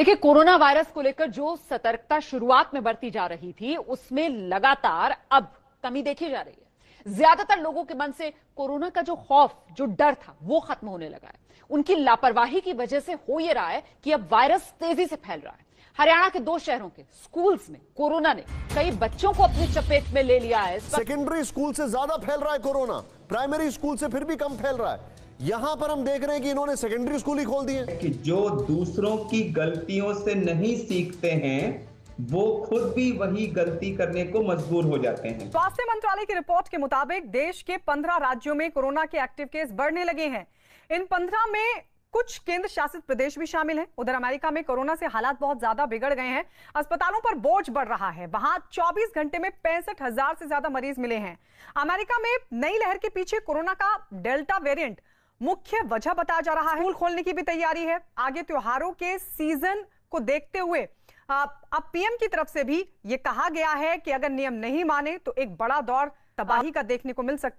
देखिए corona virus को लेकर जो सतर्कता शुरुआत में बरती जा रही थी उसमें लगातार अब कमी देखी जा रही है ज्यादातर लोगों के मन से कोरोना का जो खौफ जो डर था वो खत्म होने लगा है उनकी लापरवाही की वजह से हो ये रहा है कि अब वायरस तेजी से फैल रहा है हरियाणा के दो शहरों के स्कूल्स में कोरोना ने कई बच्चों को अपनी चपेट में ले लिया है सेकेंडरी स्कूल से ज्यादा फैल रहा है कोरोना प्राइमरी स्कूल से फिर भी कम फैल रहा है यहां पर हम देख रहे हैं कि इन्होंने सेकेंडरी स्कूल ही खोल दिए कि जो दूसरों की गलतियों से नहीं सीखते हैं वो खुद भी वही गलती करने को मजबूर हो जाते हैं स्वास्थ्य मंत्रालय की रिपोर्ट के मुताबिक देश के पंद्रह राज्यों में कोरोना के एक्टिव केस बढ़ने लगे हैं इन पंद्रह में कुछ केंद्र शासित प्रदेश भी शामिल हैं। उधर अमेरिका में कोरोना से हालात बहुत ज्यादा बिगड़ गए हैं अस्पतालों पर बोझ बढ़ रहा है वहां 24 घंटे में पैंसठ हजार से ज्यादा मरीज मिले हैं अमेरिका में नई लहर के पीछे कोरोना का डेल्टा वेरिएंट मुख्य वजह बताया जा रहा है स्कूल खोलने की भी तैयारी है आगे त्योहारों के सीजन को देखते हुए अब पीएम की तरफ से भी ये कहा गया है कि अगर नियम नहीं माने तो एक बड़ा दौर तबाही का देखने को मिल सकता